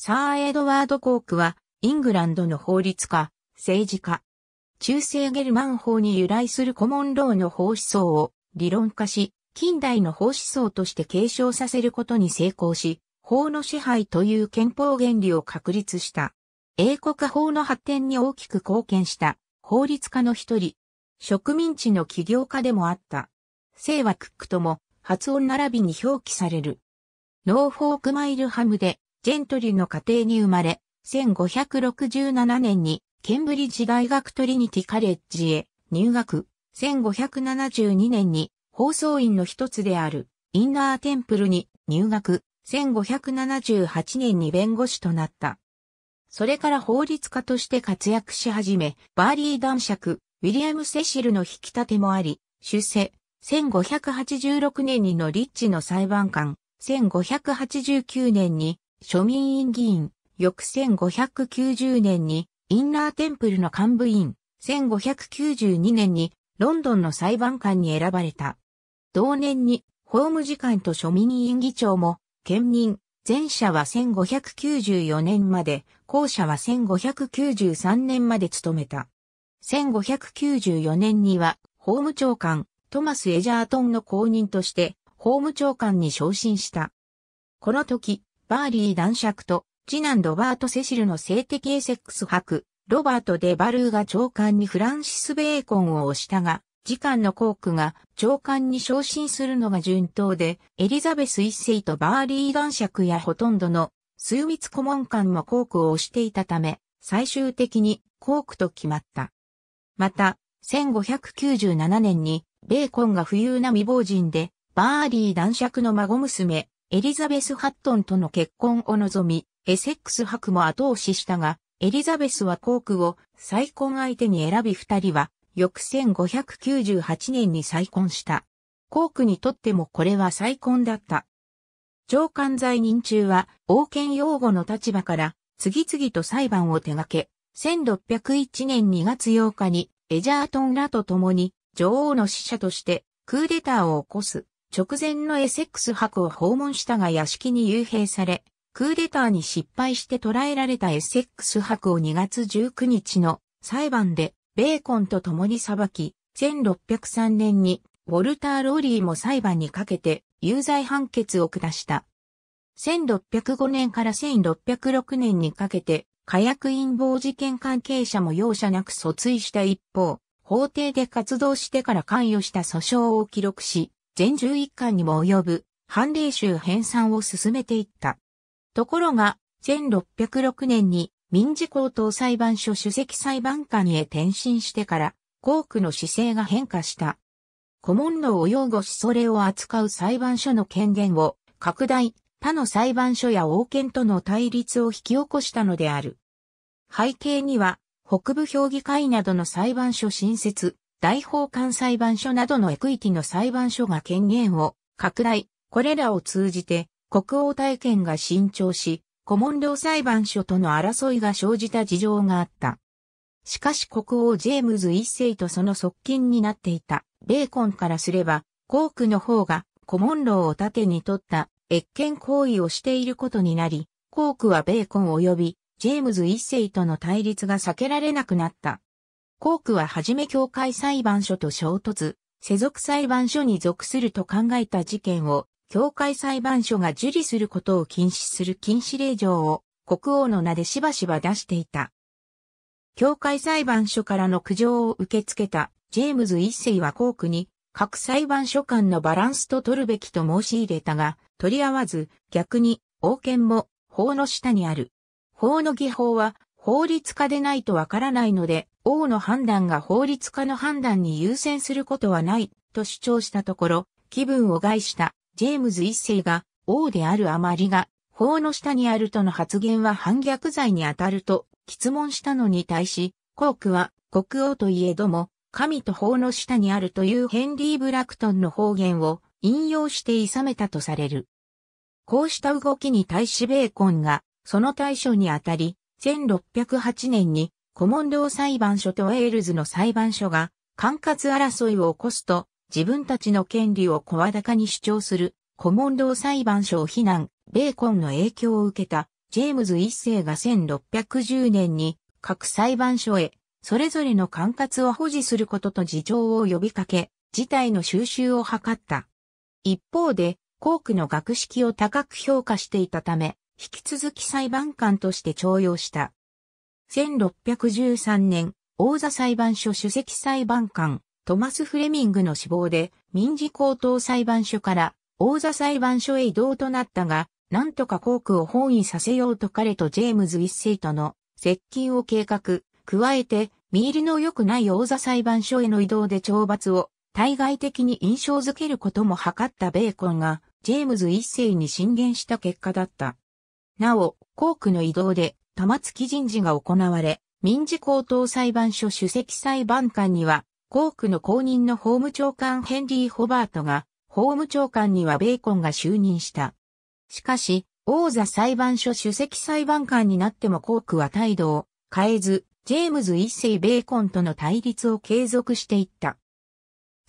サー・エドワード・コークは、イングランドの法律家、政治家。中世ゲルマン法に由来するコモンローの法思想を理論化し、近代の法思想として継承させることに成功し、法の支配という憲法原理を確立した。英国法の発展に大きく貢献した法律家の一人。植民地の起業家でもあった。姓はクックとも発音並びに表記される。ノーフォークマイルハムでジェントリーの家庭に生まれ、1567年にケンブリッジ大学トリニティカレッジへ入学、1572年に放送員の一つであるインナーテンプルに入学、1578年に弁護士となった。それから法律家として活躍し始め、バーリー男爵、ウィリアム・セシルの引き立てもあり、出世、1586年にのリッチの裁判官、1589年に庶民院議員、翌1590年にインナーテンプルの幹部員、1592年にロンドンの裁判官に選ばれた。同年に法務次官と庶民院議長も兼任、前者は1594年まで、後者は1593年まで務めた。1594年には法務長官、トマス・エジャートンの後任として法務長官に昇進した。この時、バーリー男爵と、次男ロバート・セシルの性的エセックス博、ロバート・デ・バルーが長官にフランシス・ベーコンを押したが、次官のコークが長官に昇進するのが順当で、エリザベス一世とバーリー男爵やほとんどの数密顧問官もコークを推していたため、最終的にコークと決まった。また、1597年にベーコンが富裕な未亡人で、バーリー男爵の孫娘、エリザベス・ハットンとの結婚を望み、エセックス博も後押ししたが、エリザベスはコークを再婚相手に選び二人は、翌1598年に再婚した。コークにとってもこれは再婚だった。上官在任中は、王権擁護の立場から、次々と裁判を手掛け、1601年2月8日に、エジャートンらと共に、女王の使者として、クーデターを起こす。直前のエセックス博を訪問したが屋敷に幽閉され、クーデターに失敗して捕らえられたエセックス博を2月19日の裁判でベーコンと共に裁き、1603年にウォルター・ローリーも裁判にかけて有罪判決を下した。1605年から1606年にかけて火薬陰謀事件関係者も容赦なく訴追した一方、法廷で活動してから関与した訴訟を記録し、全11巻にも及ぶ判例集編纂を進めていった。ところが、1606年に民事高等裁判所主席裁判官へ転身してから、校区の姿勢が変化した。古文のを擁護しそれを扱う裁判所の権限を拡大、他の裁判所や王権との対立を引き起こしたのである。背景には、北部評議会などの裁判所新設、大法官裁判所などのエクイティの裁判所が権限を拡大、これらを通じて国王体験が伸長し、古文領裁判所との争いが生じた事情があった。しかし国王ジェームズ一世とその側近になっていたベーコンからすれば、コークの方が古文論を盾に取った越権行為をしていることになり、コークはベーコン及びジェームズ一世との対立が避けられなくなった。コークははじめ教会裁判所と衝突、世俗裁判所に属すると考えた事件を、教会裁判所が受理することを禁止する禁止令状を国王の名でしばしば出していた。教会裁判所からの苦情を受け付けたジェームズ一世はコークに各裁判所間のバランスと取るべきと申し入れたが、取り合わず逆に王権も法の下にある。法の技法は法律家でないとわからないので王の判断が法律家の判断に優先することはないと主張したところ、気分を害したジェームズ一世が王であるあまりが法の下にあるとの発言は反逆罪にあたると質問したのに対し、コークは国王といえども神と法の下にあるというヘンリー・ブラクトンの方言を引用して諌めたとされる。こうした動きに対しベーコンがその対処にあたり、1608年にコモンロー裁判所とウェールズの裁判所が管轄争いを起こすと自分たちの権利を声高に主張するコモンロー裁判所を非難、ベーコンの影響を受けたジェームズ一世が1610年に各裁判所へそれぞれの管轄を保持することと事情を呼びかけ、事態の収集を図った。一方で、コークの学識を高く評価していたため、引き続き裁判官として徴用した。1613年、王座裁判所主席裁判官、トマス・フレミングの死亡で、民事高等裁判所から王座裁判所へ移動となったが、なんとかークを本位させようと彼とジェームズ一世との接近を計画、加えて、見入りの良くない王座裁判所への移動で懲罰を対外的に印象づけることも図ったベーコンが、ジェームズ一世に進言した結果だった。なお、コークの移動で、玉突き人事が行われ、民事高等裁判所主席裁判官には、コークの公認の法務長官ヘンリー・ホバートが、法務長官にはベーコンが就任した。しかし、王座裁判所主席裁判官になってもコークは態度を変えず、ジェームズ一世ベーコンとの対立を継続していった。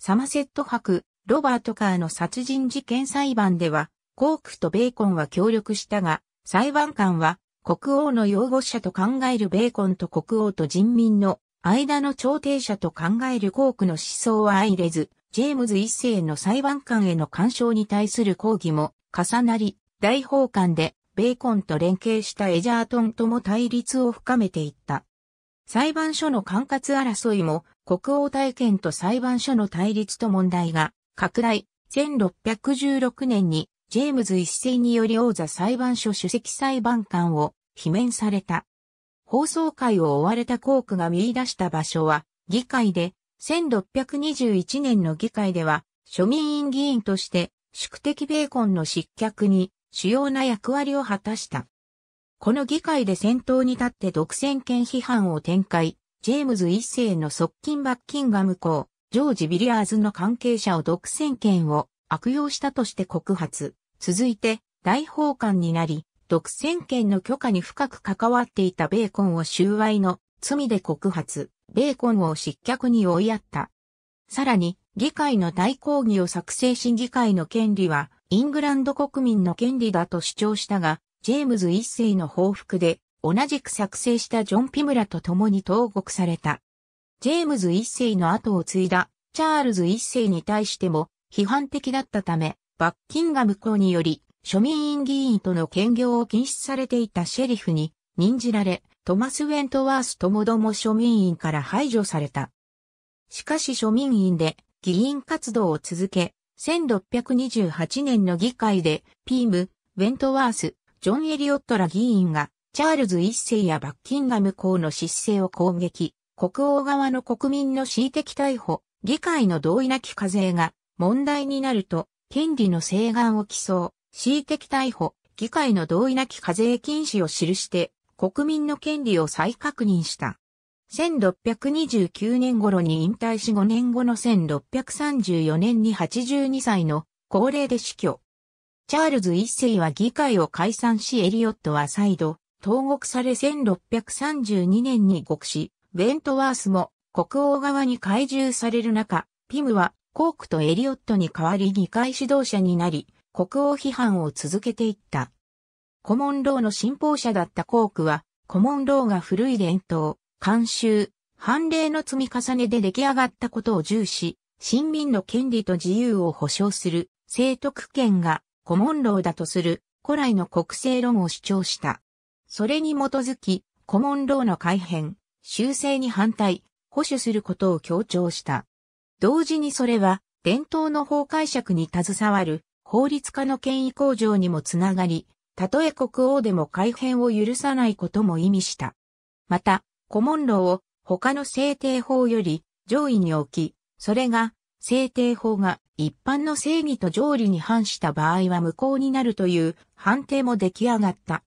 サマセット博、ロバート・カーの殺人事件裁判では、コークとベーコンは協力したが、裁判官は国王の擁護者と考えるベーコンと国王と人民の間の調停者と考えるコークの思想は相入れず、ジェームズ一世の裁判官への干渉に対する抗議も重なり、大法官でベーコンと連携したエジャートンとも対立を深めていった。裁判所の管轄争いも国王体験と裁判所の対立と問題が拡大。1616年にジェームズ一世により王座裁判所主席裁判官を罷免された。放送会を追われたコークが見出した場所は、議会で、1621年の議会では、庶民院議員として、宿敵ベーコンの失脚に主要な役割を果たした。この議会で先頭に立って独占権批判を展開、ジェームズ一世の側近バッキンガム公、ジョージ・ビリアーズの関係者を独占権を悪用したとして告発。続いて大法官になり、独占権の許可に深く関わっていたベーコンを収賄の罪で告発、ベーコンを失脚に追いやった。さらに、議会の大抗議を作成し議会の権利は、イングランド国民の権利だと主張したが、ジェームズ一世の報復で、同じく作成したジョン・ピムラと共に投獄された。ジェームズ一世の後を継いだ、チャールズ一世に対しても、批判的だったため、バッキンガム校により、庶民院議員との兼業を禁止されていたシェリフに任じられ、トマス・ウェントワースともども庶民院から排除された。しかし庶民院で議員活動を続け、1628年の議会で、ピーム、ウェントワース、ジョン・エリオットら議員が、チャールズ一世やバッキンガム校の失勢を攻撃、国王側の国民の恣意的逮捕、議会の同意なき課税が問題になると、権利の請願を起草、恣意的逮捕、議会の同意なき課税禁止を記して、国民の権利を再確認した。1629年頃に引退し5年後の1634年に82歳の高齢で死去。チャールズ一世は議会を解散しエリオットは再度、投獄され1632年に獄死、ウェントワースも国王側に懐柔される中、ピムはコークとエリオットに代わり議会指導者になり、国王批判を続けていった。コモンローの信奉者だったコークは、コモンローが古い伝統、慣習、判例の積み重ねで出来上がったことを重視、新民の権利と自由を保障する、聖徳権がコモンローだとする古来の国政論を主張した。それに基づき、コモンローの改変、修正に反対、保守することを強調した。同時にそれは、伝統の法解釈に携わる法律家の権威向上にもつながり、たとえ国王でも改変を許さないことも意味した。また、古文論を他の制定法より上位に置き、それが制定法が一般の正義と条理に反した場合は無効になるという判定も出来上がった。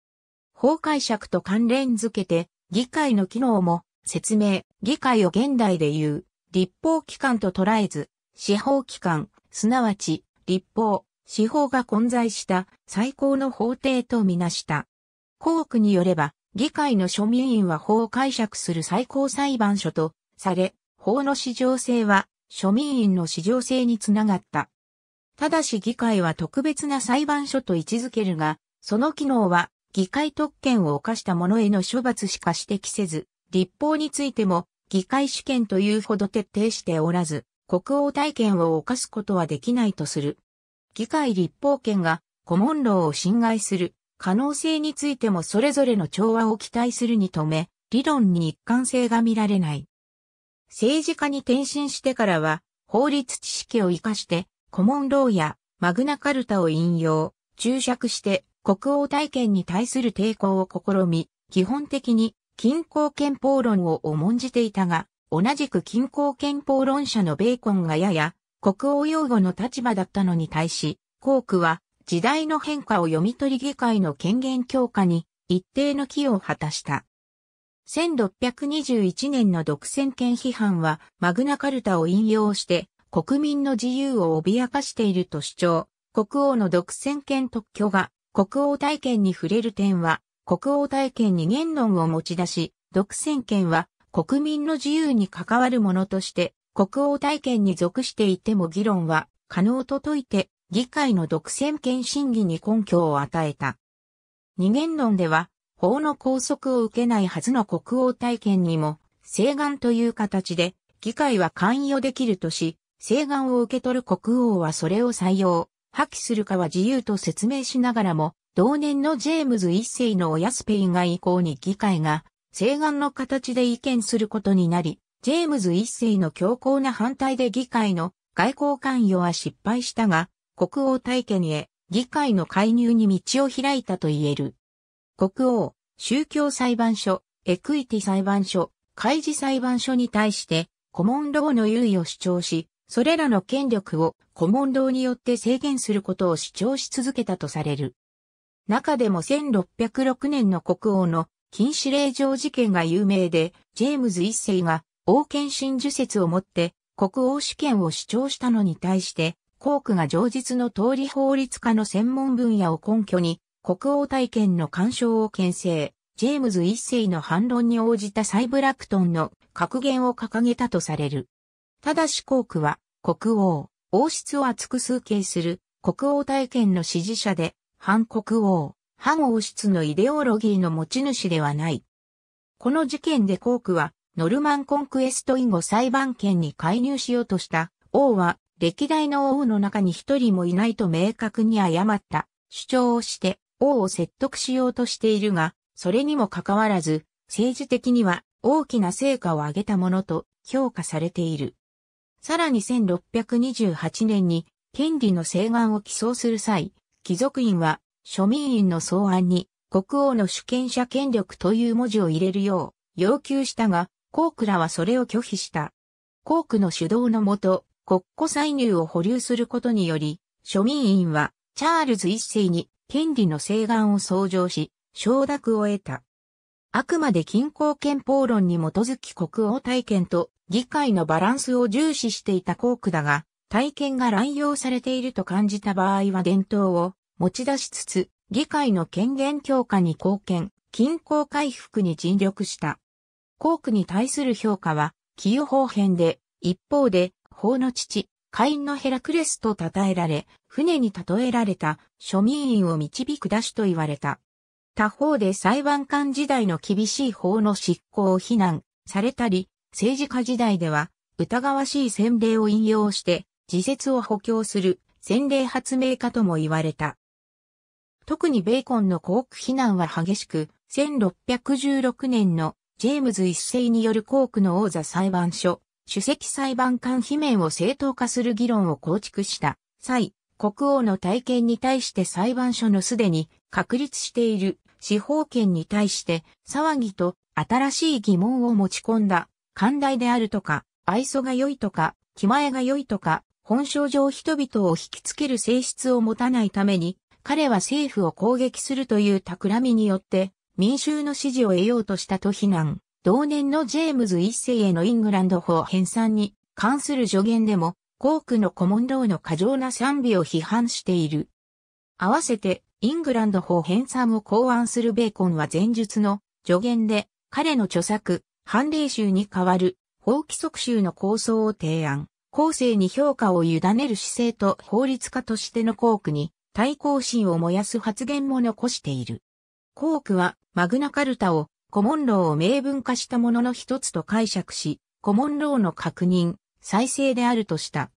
法解釈と関連づけて議会の機能も説明、議会を現代で言う立法機関と捉えず、司法機関、すなわち、立法、司法が混在した最高の法廷とみなした。校区によれば、議会の庶民員は法を解釈する最高裁判所とされ、法の市場性は庶民員の市場性につながった。ただし議会は特別な裁判所と位置づけるが、その機能は議会特権を犯した者への処罰しか指摘せず、立法についても議会主権というほど徹底しておらず、国王体験を犯すことはできないとする。議会立法権が古文ンを侵害する可能性についてもそれぞれの調和を期待するに止め、理論に一貫性が見られない。政治家に転身してからは、法律知識を活かして、古文ンやマグナカルタを引用、注釈して、国王体験に対する抵抗を試み、基本的に均衡憲法論を重んじていたが、同じく均衡憲法論者のベーコンがやや国王擁護の立場だったのに対し、コークは時代の変化を読み取り議会の権限強化に一定の寄与を果たした。1621年の独占権批判はマグナカルタを引用して国民の自由を脅かしていると主張。国王の独占権特許が国王体験に触れる点は国王体験に言論を持ち出し、独占権は国民の自由に関わるものとして、国王体験に属していても議論は可能と説いて、議会の独占権審議に根拠を与えた。二元論では、法の拘束を受けないはずの国王体験にも、請願という形で、議会は関与できるとし、請願を受け取る国王はそれを採用、破棄するかは自由と説明しながらも、同年のジェームズ一世の親スペインが以降に議会が請願の形で意見することになり、ジェームズ一世の強硬な反対で議会の外交関与は失敗したが、国王体験へ議会の介入に道を開いたと言える。国王、宗教裁判所、エクイティ裁判所、開示裁判所に対してコモンローの優位を主張し、それらの権力をコモンローによって制限することを主張し続けたとされる。中でも1606年の国王の禁止令状事件が有名で、ジェームズ一世が王権神授説をもって国王主権を主張したのに対して、コークが上実の通り法律家の専門分野を根拠に、国王体験の干渉を牽制、ジェームズ一世の反論に応じたサイブラクトンの格言を掲げたとされる。ただしコークは、国王、王室を厚く崇敬する、国王体験の支持者で、反国王、反王室のイデオロギーの持ち主ではない。この事件でコークは、ノルマンコンクエスト以後裁判権に介入しようとした王は、歴代の王の中に一人もいないと明確に誤った主張をして王を説得しようとしているが、それにもかかわらず、政治的には大きな成果を上げたものと評価されている。さらに1628年に権利の請願を起草する際、貴族院は庶民院の草案に国王の主権者権力という文字を入れるよう要求したが、コークらはそれを拒否した。コークの主導のもと、国庫歳入を保留することにより、庶民院はチャールズ一世に権利の請願を創上し、承諾を得た。あくまで均衡憲法論に基づき国王体験と議会のバランスを重視していたコークだが、体験が乱用されていると感じた場合は伝統を持ち出しつつ、議会の権限強化に貢献、均衡回復に尽力した。校区に対する評価は、寄与法編で、一方で、法の父、会員のヘラクレスと称えられ、船に例えられた庶民員を導く出しと言われた。他方で裁判官時代の厳しい法の執行を非難されたり、政治家時代では疑わしい洗礼を引用して自説を補強する先例発明家とも言われた。特にベーコンの航空避難は激しく、1616年のジェームズ一世による航空の王座裁判所、主席裁判官罷免を正当化する議論を構築した際、国王の体験に対して裁判所のすでに確立している司法権に対して騒ぎと新しい疑問を持ち込んだ、寛大であるとか、愛想が良いとか、気前が良いとか、本性上人々を引きつける性質を持たないために、彼は政府を攻撃するという企みによって、民衆の支持を得ようとしたと非難。同年のジェームズ一世へのイングランド法編纂に関する助言でも、コークのコモンローの過剰な賛美を批判している。合わせて、イングランド法編纂を考案するベーコンは前述の助言で、彼の著作、判例集に代わる法規則集の構想を提案。後世に評価を委ねる姿勢と法律家としてのコークに対抗心を燃やす発言も残している。コークはマグナカルタをコモンローを明文化したものの一つと解釈し、コモンローの確認、再生であるとした。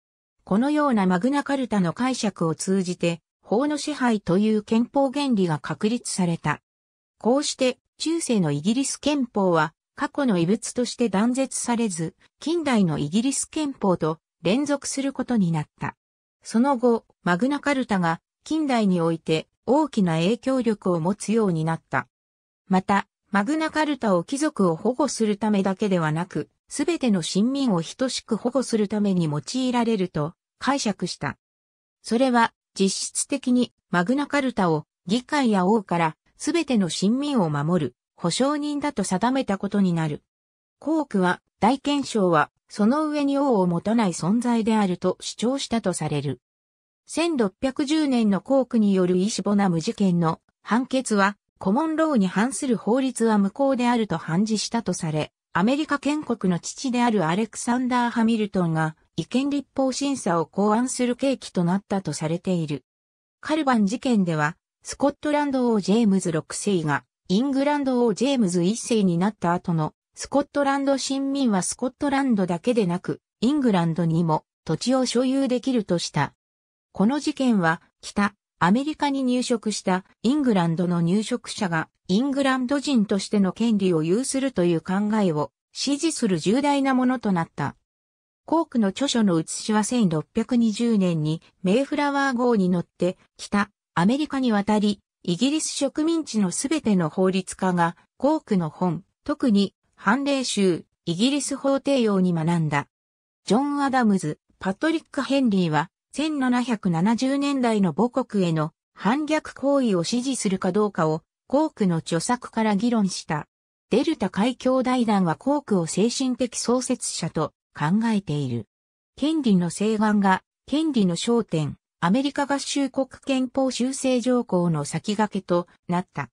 このようなマグナカルタの解釈を通じて、法の支配という憲法原理が確立された。こうして、中世のイギリス憲法は、過去の遺物として断絶されず、近代のイギリス憲法と連続することになった。その後、マグナカルタが近代において大きな影響力を持つようになった。また、マグナカルタを貴族を保護するためだけではなく、すべての臣民を等しく保護するために用いられると解釈した。それは実質的にマグナカルタを議会や王からすべての臣民を守る保証人だと定めたことになる。コークは大憲章は、その上に王を持たない存在であると主張したとされる。1610年のコークによるイシボナム事件の判決は、コモンローに反する法律は無効であると判事したとされ、アメリカ建国の父であるアレクサンダー・ハミルトンが、違憲立法審査を考案する契機となったとされている。カルバン事件では、スコットランド王ジェームズ6世が、イングランド王ジェームズ1世になった後のスコットランド新民はスコットランドだけでなく、イングランドにも土地を所有できるとした。この事件は、北、アメリカに入植したイングランドの入植者がイングランド人としての権利を有するという考えを支持する重大なものとなった。コークの著書の写しは1620年にメイフラワー号に乗って北アメリカに渡り、イギリス植民地のすべての法律家がコークの本、特に判例集、イギリス法廷用に学んだ。ジョン・アダムズ、パトリック・ヘンリーは、1770年代の母国への反逆行為を支持するかどうかを、コークの著作から議論した。デルタ海峡大団はコークを精神的創設者と考えている。権利の請願が、権利の焦点、アメリカ合衆国憲法修正条項の先駆けとなった。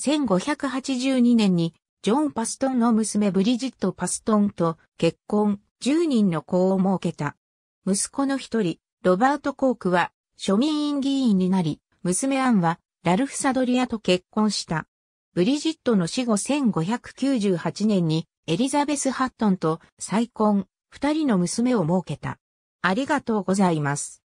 1582年にジョン・パストンの娘ブリジット・パストンと結婚、10人の子を設けた。息子の一人、ロバート・コークは庶民院議員になり、娘アンはラルフ・サドリアと結婚した。ブリジットの死後1598年にエリザベス・ハットンと再婚、二人の娘を設けた。ありがとうございます。